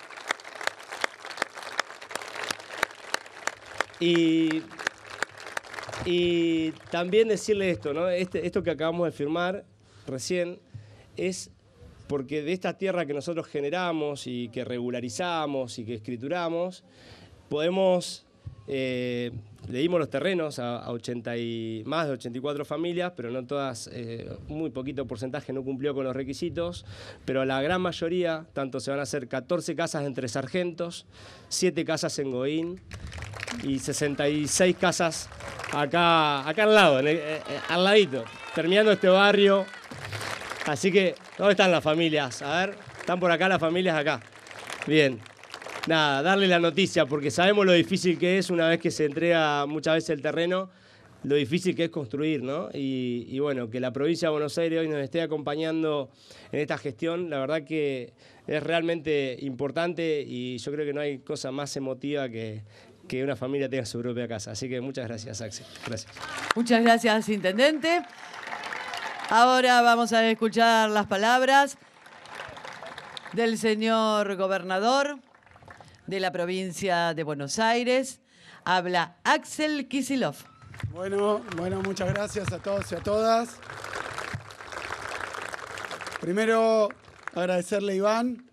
[SPEAKER 1] Y y también decirle esto, ¿no? Este, esto que acabamos de firmar recién es porque de esta tierra que nosotros generamos y que regularizamos y que escrituramos, podemos eh, le dimos los terrenos a, 80 más de 84 familias, pero no todas, eh, muy poquito porcentaje no cumplió con los requisitos, pero la gran mayoría, tanto se van a hacer 14 casas entre sargentos, 7 casas en Goín y 66 casas acá, al lado, eh, al ladito, terminando este barrio. Así que, ¿dónde están las familias? A ver, están por acá las familias acá. Bien, nada, darle la noticia, porque sabemos lo difícil que es una vez que se entrega muchas veces el terreno, lo difícil que es construir, ¿no? Y, bueno, que la provincia de Buenos Aires hoy nos esté acompañando en esta gestión, la verdad que es realmente importante y yo creo que no hay cosa más emotiva que, que una familia tenga su propia casa. Así que muchas gracias, Axel. Gracias.
[SPEAKER 3] Muchas gracias, Intendente. Ahora vamos a escuchar las palabras del señor gobernador de la provincia de Buenos Aires. Habla Axel Kisilov.
[SPEAKER 2] Bueno, bueno, muchas gracias a todos y a todas. Primero, agradecerle a Iván,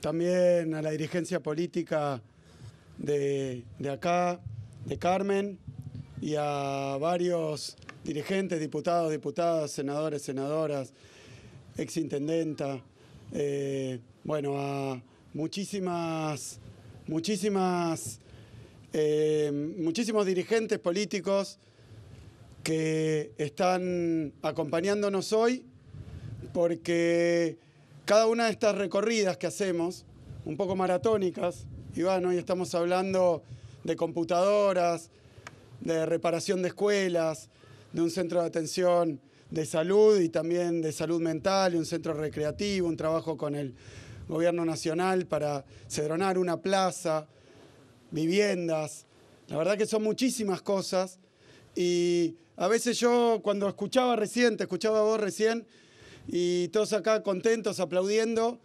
[SPEAKER 2] también a la dirigencia política de, acá, de Carmen, y a varios dirigentes, diputados, diputadas, senadores, senadoras, exintendenta, eh, bueno, a muchísimas muchísimas, eh, muchísimos dirigentes políticos que están acompañándonos hoy, porque cada una de estas recorridas que hacemos, un poco maratónicas, Iván, hoy estamos hablando de computadoras, de reparación de escuelas, de un centro de atención de salud y también de salud mental, un centro recreativo, un trabajo con el gobierno nacional para cedronar una plaza, viviendas. La verdad que son muchísimas cosas. Y a veces yo cuando escuchaba recién, te escuchaba vos recién, y todos acá contentos, aplaudiendo,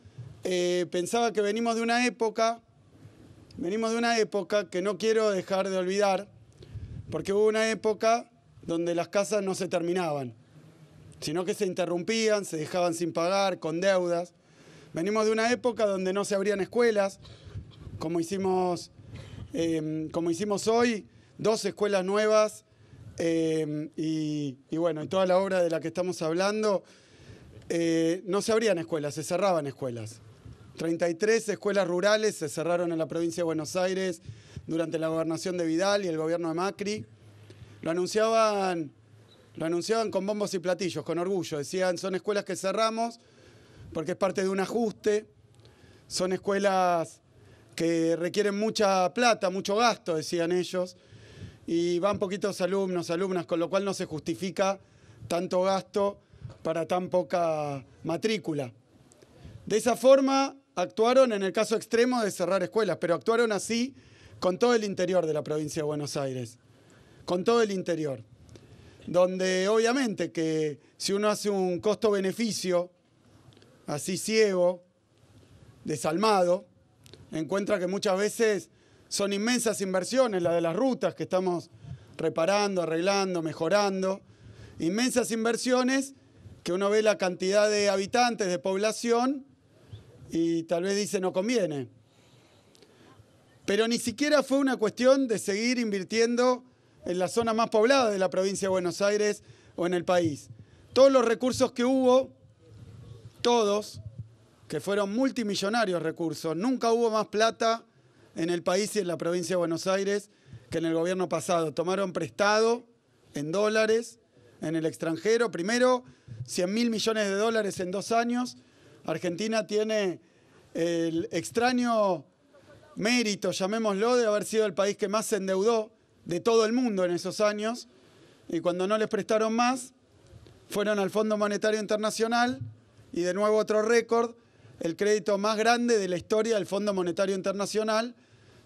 [SPEAKER 2] eh, pensaba que venimos de una época, venimos de una época que no quiero dejar de olvidar, porque hubo una época donde las casas no se terminaban, sino que se interrumpían, se dejaban sin pagar, con deudas. Venimos de una época donde no se abrían escuelas, como hicimos, em, como hicimos hoy, dos escuelas nuevas em, y, bueno, en toda la obra de la que estamos hablando, eh, no se abrían escuelas, se cerraban escuelas. 33 escuelas rurales se cerraron en la provincia de Buenos Aires durante la gobernación de Vidal y el gobierno de Macri. Lo anunciaban, lo anunciaban con bombos y platillos, con orgullo. Decían, son escuelas que cerramos porque es parte de un ajuste. Son escuelas que requieren mucha plata, mucho gasto, decían ellos, y van poquitos alumnos, alumnas, con lo cual no se justifica tanto gasto para tan poca matrícula. De esa forma actuaron en el caso extremo de cerrar escuelas, pero actuaron así con todo el interior de la provincia de Buenos Aires, con todo el interior, donde obviamente que si uno hace un costo-beneficio así ciego, desalmado, encuentra que muchas veces son inmensas inversiones, la de las rutas que estamos reparando, arreglando, mejorando, inmensas inversiones que uno ve la cantidad de habitantes, de población, y tal vez dice no conviene. Pero ni siquiera fue una cuestión de seguir invirtiendo en la zona más poblada de la provincia de Buenos Aires o en el país. Todos los recursos que hubo todos, que fueron multimillonarios recursos. Nunca hubo más plata en el país y en la provincia de Buenos Aires que en el gobierno pasado. Tomaron prestado en dólares en el extranjero. Primero, 100 mil millones de dólares en dos años. Argentina tiene el extraño mérito, llamémoslo, de haber sido el país que más se endeudó de todo el mundo en esos años. Y cuando no les prestaron más, fueron al Fondo Monetario Internacional y de nuevo otro récord, el crédito más grande de la historia del Fondo Monetario Internacional,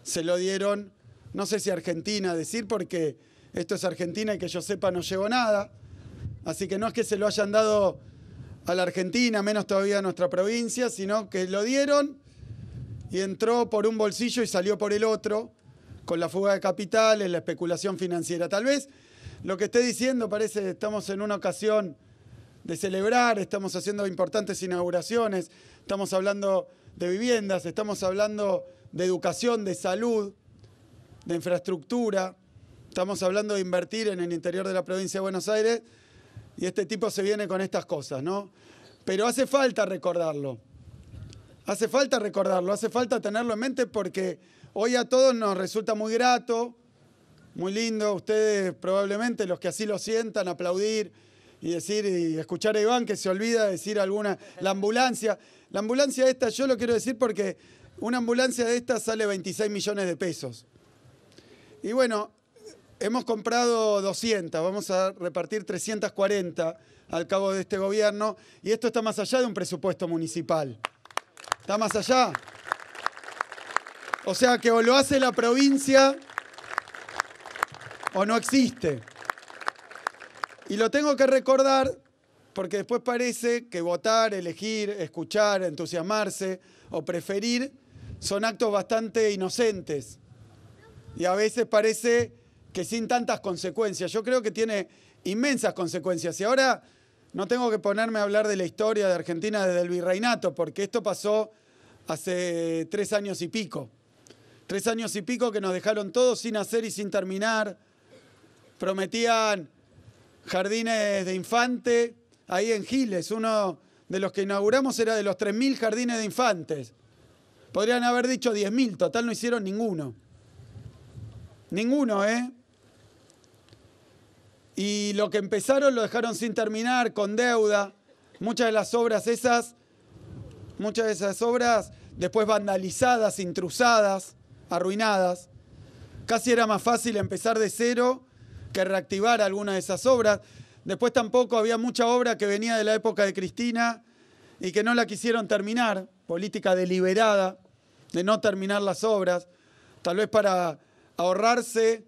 [SPEAKER 2] se lo dieron, no sé si Argentina decir, porque esto es Argentina y que yo sepa no llegó nada, así que no es que se lo hayan dado a la Argentina, menos todavía a nuestra provincia, sino que lo dieron y entró por un bolsillo y salió por el otro, con la fuga de capitales, la especulación financiera. Tal vez lo que esté diciendo parece, estamos en una ocasión de celebrar, estamos haciendo importantes inauguraciones, estamos hablando de viviendas, estamos hablando de educación, de salud, de infraestructura, estamos hablando de invertir en el interior de la provincia de Buenos Aires y este tipo se viene con estas cosas, ¿no? Pero hace falta recordarlo, hace falta recordarlo, hace falta tenerlo en mente porque hoy a todos nos resulta muy grato, muy lindo, ustedes probablemente los que así lo sientan, aplaudir y decir y escuchar a Iván que se olvida decir alguna. La ambulancia. La ambulancia esta, yo lo quiero decir porque una ambulancia de esta sale 26 millones de pesos. Y bueno, hemos comprado 200, vamos a repartir 340 al cabo de este gobierno y esto está más allá de un presupuesto municipal. Está más allá. O sea que o lo hace la provincia o no existe. Y lo tengo que recordar porque después parece que votar, elegir, escuchar, entusiasmarse o preferir son actos bastante inocentes. Y a veces parece que sin tantas consecuencias. Yo creo que tiene inmensas consecuencias. Y ahora no tengo que ponerme a hablar de la historia de Argentina desde el virreinato, porque esto pasó hace tres años y pico. Tres años y pico que nos dejaron todos sin hacer y sin terminar. Prometían jardines de infante, ahí en Giles, uno de los que inauguramos era de los 3.000 jardines de infantes. Podrían haber dicho 10.000, total no hicieron ninguno. Ninguno, ¿eh? Y lo que empezaron lo dejaron sin terminar, con deuda. Muchas de las obras esas, muchas de esas obras después vandalizadas, intrusadas, arruinadas. Casi era más fácil empezar de cero que reactivar algunas de esas obras. Después tampoco había mucha obra que venía de la época de Cristina y que no la quisieron terminar, política deliberada de no terminar las obras, tal vez para ahorrarse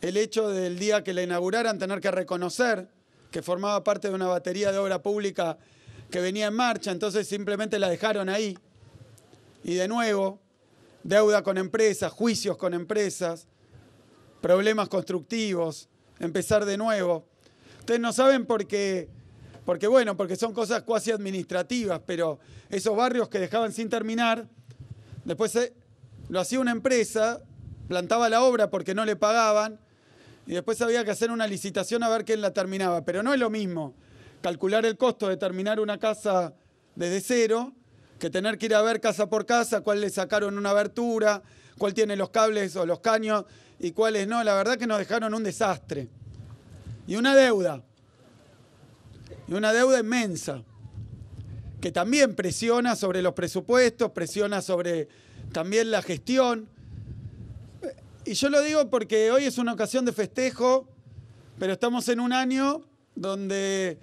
[SPEAKER 2] el hecho del día que la inauguraran tener que reconocer que formaba parte de una batería de obra pública que venía en marcha, entonces simplemente la dejaron ahí. Y de nuevo, deuda con empresas, juicios con empresas, problemas constructivos, empezar de nuevo. Ustedes no saben por qué porque bueno, porque son cosas cuasi administrativas, pero esos barrios que dejaban sin terminar, después lo hacía una empresa, plantaba la obra porque no le pagaban, y después había que hacer una licitación a ver quién la terminaba. Pero no es lo mismo calcular el costo de terminar una casa desde cero que tener que ir a ver casa por casa cuál le sacaron una abertura, cuál tiene los cables o los caños y cuáles no. La verdad que nos dejaron un desastre. Y una deuda. Y una deuda inmensa. Que también presiona sobre los presupuestos, presiona sobre también la gestión. Y yo lo digo porque hoy es una ocasión de festejo, pero estamos en un año donde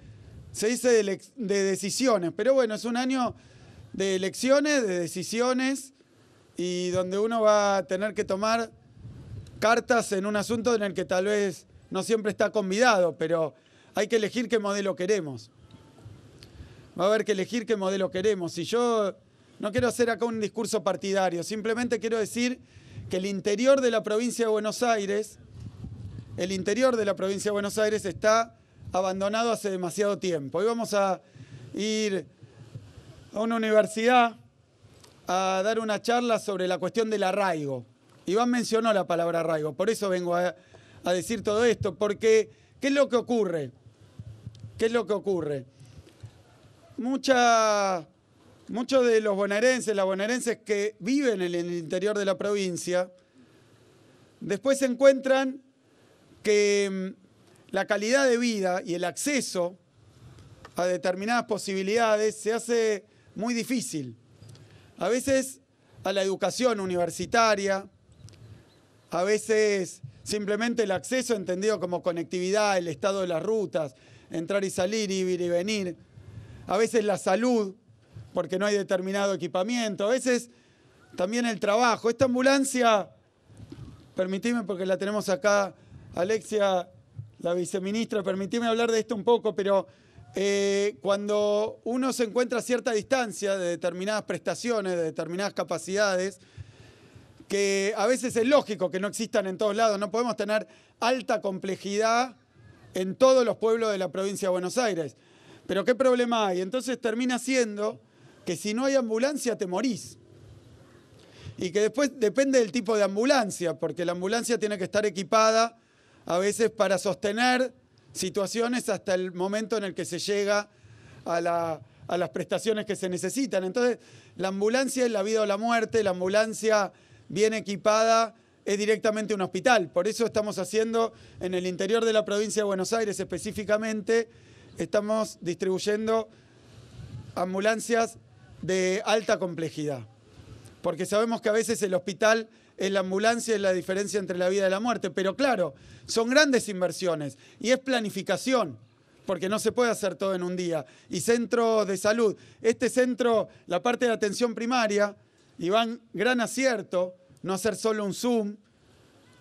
[SPEAKER 2] se dice de, decisiones. Pero bueno, es un año de elecciones, de decisiones, y donde uno va a tener que tomar cartas en un asunto en el que tal vez no siempre está convidado, pero hay que elegir qué modelo queremos. Va a haber que elegir qué modelo queremos. Y yo no quiero hacer acá un discurso partidario, simplemente quiero decir que el interior de la provincia de Buenos Aires, el interior de la provincia de Buenos Aires está abandonado hace demasiado tiempo. Hoy vamos a ir a una universidad a dar una charla sobre la cuestión del arraigo. Iván mencionó la palabra arraigo, por eso vengo a, decir todo esto, porque ¿qué es lo que ocurre? ¿Qué es lo que ocurre? Mucha, muchos de los bonaerenses, las bonaerenses que viven en el interior de la provincia, después encuentran que mm, la calidad de vida y el acceso a determinadas posibilidades se hace muy difícil. A veces a la educación universitaria, a veces simplemente el acceso entendido como conectividad, el estado de las rutas, entrar y salir, ir y venir, a veces la salud, porque no hay determinado equipamiento, a veces también el trabajo. Esta ambulancia, permitidme porque la tenemos acá, Alexia, la viceministra, permitime hablar de esto un poco, pero eh, cuando uno se encuentra a cierta distancia de determinadas prestaciones, de determinadas capacidades, que a veces es lógico que no existan en todos lados. No podemos tener alta complejidad en todos los pueblos de la provincia de Buenos Aires. Pero ¿qué problema hay? Entonces termina siendo que si no hay ambulancia te morís. Y que después depende del tipo de ambulancia, porque la ambulancia tiene que estar equipada a veces para sostener situaciones hasta el momento en el que se llega a, las prestaciones que se necesitan. Entonces, la ambulancia es la vida o la muerte, la ambulancia bien equipada es directamente un hospital. Por eso estamos haciendo en el interior de la provincia de Buenos Aires específicamente, estamos distribuyendo ambulancias de alta complejidad. Porque sabemos que a veces el hospital es la ambulancia, es la diferencia entre la vida y la muerte. Pero claro, son grandes inversiones y es planificación porque no se puede hacer todo en un día. Y centros de salud. Este centro, la parte de atención primaria, Iván, gran acierto, no hacer solo un Zoom,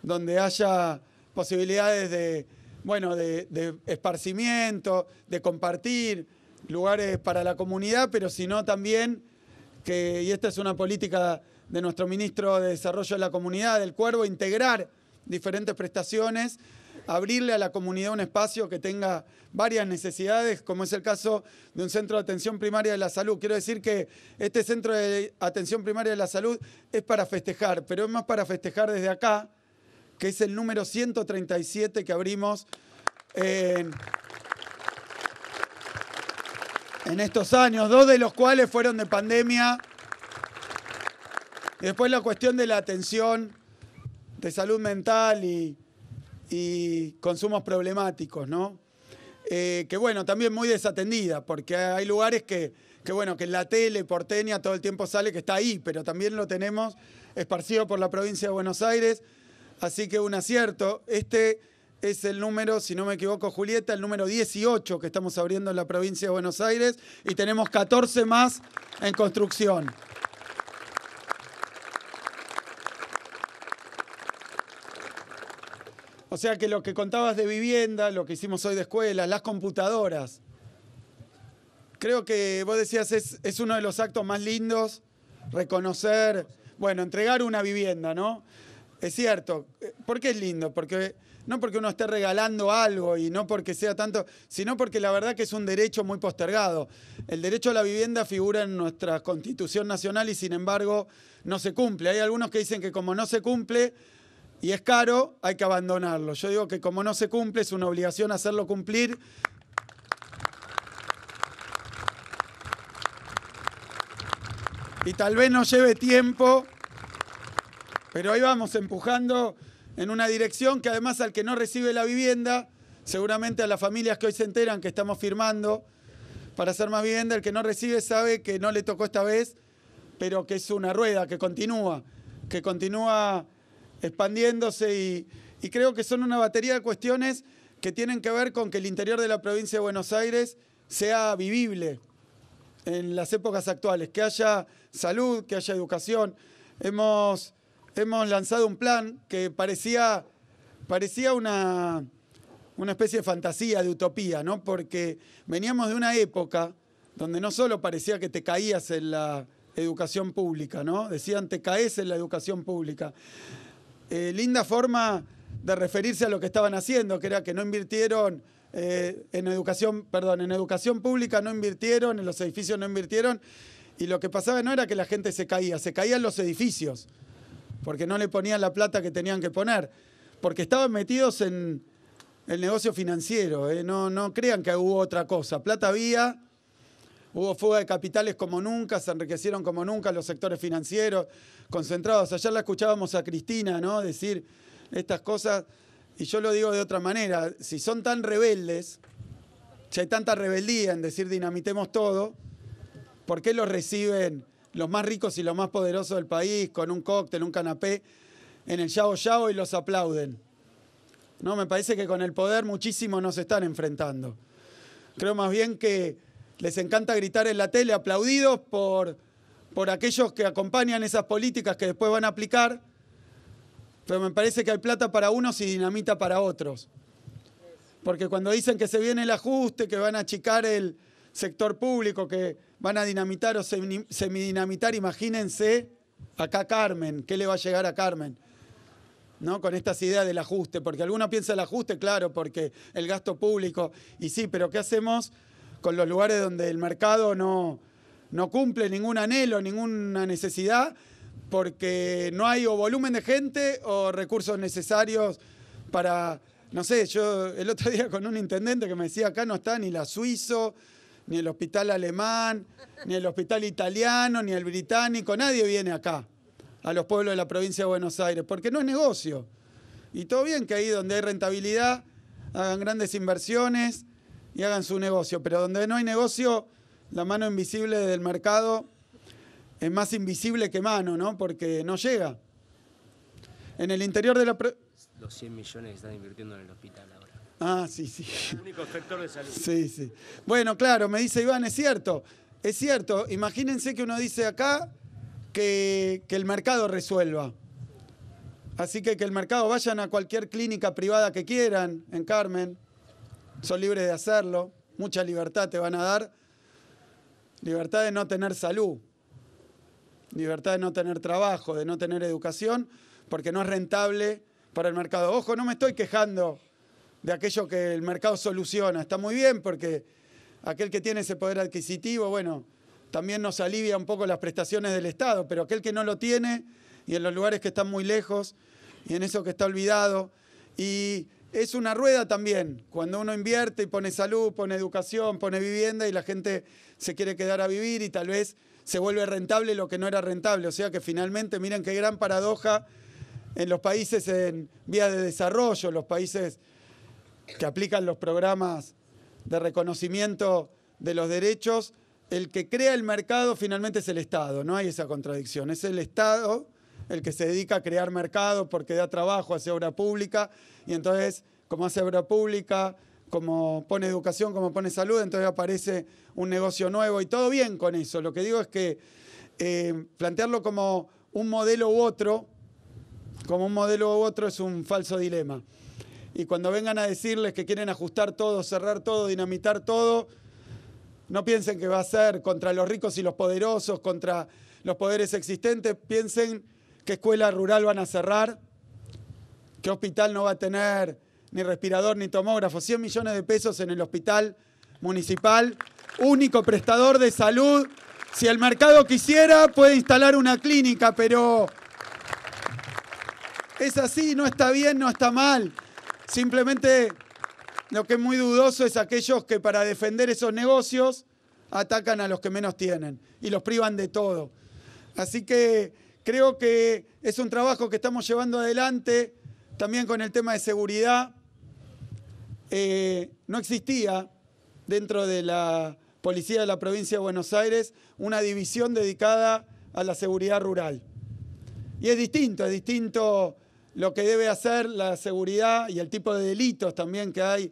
[SPEAKER 2] donde haya posibilidades de, bueno, de, de esparcimiento, de compartir lugares para la comunidad, pero sino también que, y esta es una política de nuestro ministro de Desarrollo de la Comunidad, del Cuervo, integrar diferentes prestaciones abrirle a la comunidad un espacio que tenga varias necesidades, como es el caso de un centro de atención primaria de la salud. Quiero decir que este centro de atención primaria de la salud es para festejar, pero es más para festejar desde acá, que es el número 137 que abrimos en, estos años, dos de los cuales fueron de pandemia. después la cuestión de la atención de salud mental y y consumos problemáticos, ¿no? Eh, que bueno, también muy desatendida, porque hay lugares que, bueno, que la tele porteña todo el tiempo sale que está ahí, pero también lo tenemos esparcido por la provincia de Buenos Aires, así que un acierto. Este es el número, si no me equivoco, Julieta, el número 18 que estamos abriendo en la provincia de Buenos Aires y tenemos 14 más en construcción. O sea que lo que contabas de vivienda, lo que hicimos hoy de escuela, las computadoras. Creo que vos decías es, es uno de los actos más lindos, reconocer, bueno, entregar una vivienda, ¿no? Es cierto. ¿Por qué es lindo? Porque no porque uno esté regalando algo y no porque sea tanto, sino porque la verdad que es un derecho muy postergado. El derecho a la vivienda figura en nuestra Constitución Nacional y sin embargo no se cumple. Hay algunos que dicen que como no se cumple, y es caro, hay que abandonarlo. Yo digo que como no se cumple, es una obligación hacerlo cumplir. Y tal vez no lleve tiempo, pero ahí vamos empujando en una dirección que además al que no recibe la vivienda, seguramente a las familias que hoy se enteran que estamos firmando para hacer más vivienda, el que no recibe sabe que no le tocó esta vez, pero que es una rueda, que continúa, que continúa expandiéndose y, creo que son una batería de cuestiones que tienen que ver con que el interior de la provincia de Buenos Aires sea vivible en las épocas actuales, que haya salud, que haya educación. Hemos, hemos lanzado un plan que parecía, parecía una, una especie de fantasía, de utopía, ¿no? porque veníamos de una época donde no solo parecía que te caías en la educación pública, ¿no? decían te caes en la educación pública, eh, linda forma de referirse a lo que estaban haciendo, que era que no invirtieron eh, en educación, perdón, en educación pública no invirtieron, en los edificios no invirtieron, y lo que pasaba no era que la gente se caía, se caían los edificios, porque no le ponían la plata que tenían que poner, porque estaban metidos en el negocio financiero, eh, no, no crean que hubo otra cosa, plata había, Hubo fuga de capitales como nunca, se enriquecieron como nunca los sectores financieros, concentrados. Ayer la escuchábamos a Cristina, ¿no? Decir estas cosas. Y yo lo digo de otra manera. Si son tan rebeldes, si hay tanta rebeldía en decir dinamitemos todo, ¿por qué los reciben los más ricos y los más poderosos del país con un cóctel, un canapé, en el Yao Yao y los aplauden? No, me parece que con el poder muchísimo nos están enfrentando. Creo más bien que les encanta gritar en la tele, aplaudidos por, por aquellos que acompañan esas políticas que después van a aplicar, pero me parece que hay plata para unos y dinamita para otros. Porque cuando dicen que se viene el ajuste, que van a achicar el sector público, que van a dinamitar o semidinamitar, imagínense acá Carmen, ¿qué le va a llegar a Carmen? ¿No? Con estas ideas del ajuste, porque alguno piensa el ajuste, claro, porque el gasto público, y sí, pero ¿qué hacemos con los lugares donde el mercado no, cumple ningún anhelo, ninguna necesidad, porque no hay o volumen de gente o recursos necesarios para, no sé, yo el otro día con un intendente que me decía, acá no está ni la suizo, ni el hospital alemán, ni el hospital italiano, ni el británico, nadie viene acá, a los pueblos de la provincia de Buenos Aires, porque no es negocio. Y todo bien que ahí donde hay rentabilidad hagan grandes inversiones y hagan su negocio. Pero donde no hay negocio, la mano invisible del mercado es más invisible que mano, ¿no? Porque no llega. En el interior de la...
[SPEAKER 1] Los 100 millones que están invirtiendo en el hospital ahora.
[SPEAKER 2] Ah, sí, sí. El único sector de salud. Sí, sí. Bueno, claro, me dice Iván, es cierto, es cierto. Imagínense que uno dice acá que, que el mercado resuelva. Así que que el mercado vayan a cualquier clínica privada que quieran en Carmen son libres de hacerlo, mucha libertad te van a dar, libertad de no tener salud, libertad de no tener trabajo, de no tener educación, porque no es rentable para el mercado. Ojo, no me estoy quejando de aquello que el mercado soluciona, está muy bien porque aquel que tiene ese poder adquisitivo, bueno, también nos alivia un poco las prestaciones del Estado, pero aquel que no lo tiene y en los lugares que están muy lejos y en eso que está olvidado y es una rueda también. Cuando uno invierte y pone salud, pone educación, pone vivienda y la gente se quiere quedar a vivir y tal vez se vuelve rentable lo que no era rentable. O sea que finalmente, miren qué gran paradoja en los países en vía de desarrollo, los países que aplican los programas de reconocimiento de los derechos, el que crea el mercado finalmente es el Estado, no hay esa contradicción, es el Estado el que se dedica a crear mercado porque da trabajo, hace obra pública, y entonces, como hace obra pública, como pone educación, como pone salud, entonces aparece un negocio nuevo y todo bien con eso. Lo que digo es que eh, plantearlo como un modelo u otro, como un modelo u otro es un falso dilema. Y cuando vengan a decirles que quieren ajustar todo, cerrar todo, dinamitar todo, no piensen que va a ser contra los ricos y los poderosos, contra los poderes existentes, piensen qué escuela rural van a cerrar, qué hospital no va a tener ni respirador ni tomógrafo. 100 millones de pesos en el hospital municipal, único prestador de salud. Si el mercado quisiera, puede instalar una clínica, pero es así, no está bien, no está mal. Simplemente lo que es muy dudoso es aquellos que para defender esos negocios atacan a los que menos tienen y los privan de todo. Así que Creo que es un trabajo que estamos llevando adelante también con el tema de seguridad. Eh, no existía dentro de la Policía de la Provincia de Buenos Aires una división dedicada a la seguridad rural. Y es distinto, es distinto lo que debe hacer la seguridad y el tipo de delitos también que hay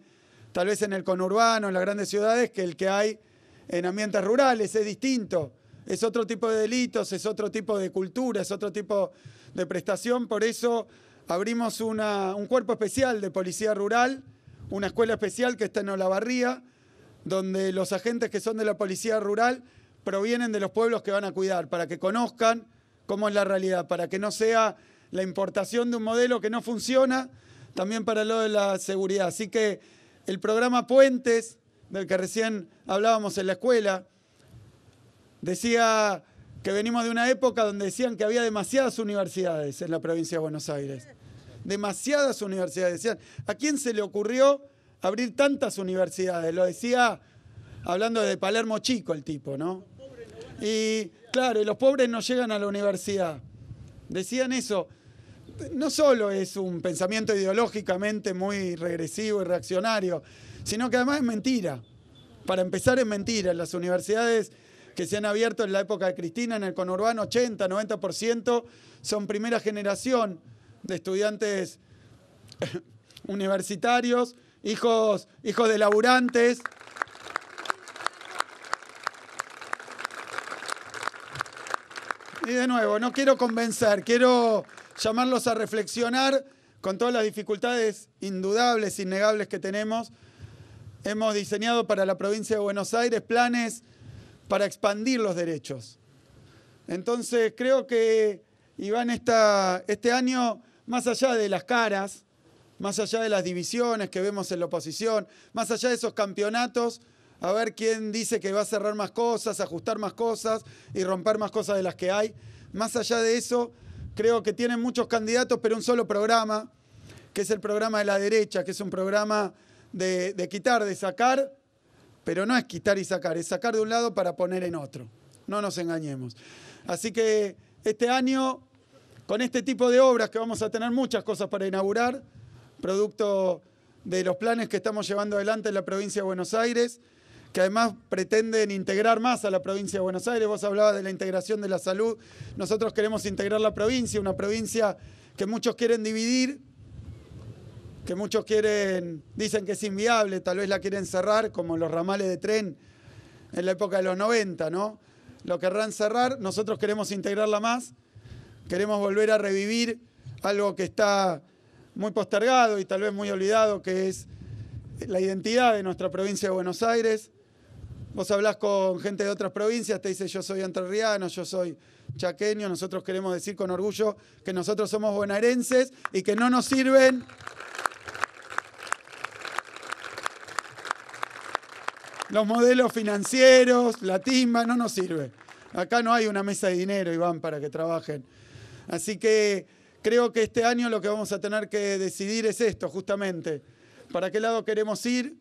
[SPEAKER 2] tal vez en el conurbano, en las grandes ciudades, que el que hay en ambientes rurales, es distinto es otro tipo de delitos, es otro tipo de cultura, es otro tipo de prestación. Por eso abrimos un cuerpo especial de policía rural, una escuela especial que está en Olavarría, donde los agentes que son de la policía rural provienen de los pueblos que van a cuidar, para que conozcan cómo es la realidad, para que no sea la importación de un modelo que no funciona, también para lo de la seguridad. Así que el programa Puentes, del que recién hablábamos en la escuela, Decía que venimos de una época donde decían que había demasiadas universidades en la provincia de Buenos Aires. Demasiadas universidades. Decían, ¿a quién se le ocurrió abrir tantas universidades? Lo decía hablando de Palermo Chico el tipo, ¿no? Y claro, los pobres no llegan a la universidad. Decían eso. No solo es un pensamiento ideológicamente muy regresivo y reaccionario, sino que además es mentira. Para empezar es mentira. Las universidades que se han abierto en la época de Cristina, en el conurbano, 80, 90% son primera generación de estudiantes universitarios, hijos, hijos de laburantes. Y de nuevo, no quiero convencer, quiero llamarlos a reflexionar con todas las dificultades indudables, innegables que tenemos. Hemos diseñado para la provincia de Buenos Aires planes para expandir los derechos. Entonces creo que Iván este año, más allá de las caras, más allá de las divisiones que vemos en la oposición, más allá de esos campeonatos, a ver quién dice que va a cerrar más cosas, ajustar más cosas y romper más cosas de las que hay. Más allá de eso, creo que tienen muchos candidatos, pero un solo programa, que es el programa de la derecha, que es un programa de quitar, de sacar pero no es quitar y sacar, es sacar de un lado para poner en otro. No nos engañemos. Así que este año, con este tipo de obras que vamos a tener muchas cosas para inaugurar, producto de los planes que estamos llevando adelante en la provincia de Buenos Aires, que además pretenden integrar más a la provincia de Buenos Aires. Vos hablabas de la integración de la salud. Nosotros queremos integrar la provincia, una provincia que muchos quieren dividir que muchos quieren, dicen que es inviable, tal vez la quieren cerrar, como los ramales de tren en la época de los 90, ¿no? Lo querrán cerrar, nosotros queremos integrarla más, queremos volver a revivir algo que está muy postergado y tal vez muy olvidado, que es la identidad de nuestra provincia de Buenos Aires. Vos hablás con gente de otras provincias, te dice yo soy entrerriano, yo soy chaqueño, nosotros queremos decir con orgullo que nosotros somos bonaerenses y que no nos sirven los modelos financieros, la timba, no nos sirve. Acá no hay una mesa de dinero, Iván, para que trabajen. Así que creo que este año lo que vamos a tener que decidir es esto, justamente. ¿Para qué lado queremos ir?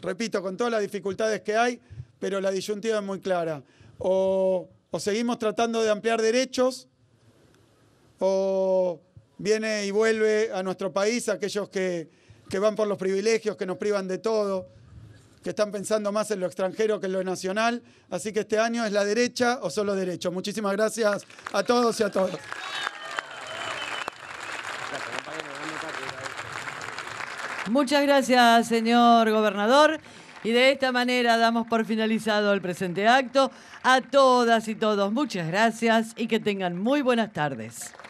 [SPEAKER 2] Repito, con todas las dificultades que hay, pero la disyuntiva es muy clara. O, seguimos tratando de ampliar derechos, o viene y vuelve a nuestro país aquellos que van por los privilegios, que nos privan de todo que están pensando más en lo extranjero que en lo nacional. Así que este año es la derecha o solo derecho. Muchísimas gracias a todos y a todas.
[SPEAKER 3] Muchas gracias, señor gobernador. Y de esta manera damos por finalizado el presente acto. A todas y todos, muchas gracias y que tengan muy buenas tardes.